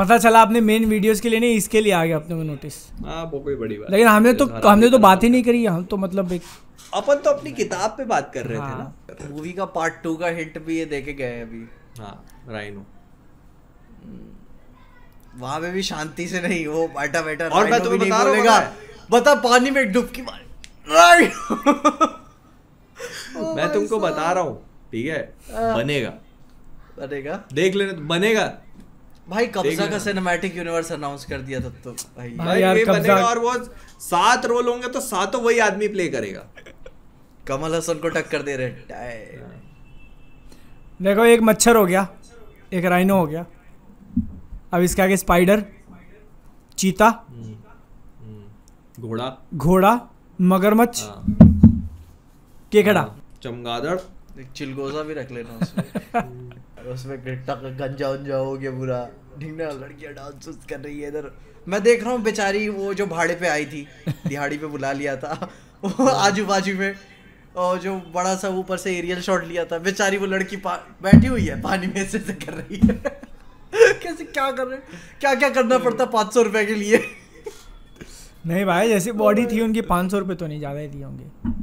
पता चला आपने मेन वीडियोस के लिए नहीं इसके लिए आ गया अपने को नोटिस हाँ वो कोई बड़ी बात लेकिन तो- हमने तो हमने तो बात ही नहीं करी हम तो मतलब एक अपन तो अपनी किताब पे बात कर रहे थे ना मूवी हाँ। का पार्ट टू का हिट भी ये देखे गए अभी हाँ राइनो हम्म। वहां पे भी शांति से नहीं वो बैठा बैठा और मैं तुम्हें बता रहा हूँ बता पानी में डुबकी मार मैं oh तुमको बता रहा हूँ ठीक है हाँ। बनेगा बनेगा देख लेना बनेगा भाई कब्जा का सिनेमैटिक यूनिवर्स अनाउंस कर दिया तब तो भाई हाँ भाई यार कब्जा और वो सात रोल होंगे तो सातों वही आदमी प्ले करेगा कमल हसन को टक्कर दे रहे देखो एक मच्छर हो गया एक राइनो हो गया अब इसके आगे स्पाइडर चीता घोड़ा घोड़ा मगरमच्छ हाँ। केकड़ा हाँ, चमगादड़ एक चिलगोजा भी रख लेना उसमें गंजा उंजा हो गया बुरा ठीक ना लड़कियाँ डांस उस कर रही है इधर मैं देख रहा हूँ बेचारी वो जो भाड़े पे आई थी दिहाड़ी पे बुला लिया था आजू बाजू में और जो बड़ा सा ऊपर से एरियल शॉट लिया था बेचारी वो लड़की बैठी हुई है पानी में ऐसे ऐसे कर रही है कैसे क्या कर रहे क्या क्या करना पड़ता पाँच सौ रुपये के लिए नहीं भाई जैसी बॉडी थी उनकी पाँच सौ रुपये तो नहीं ज़्यादा ही दिए होंगे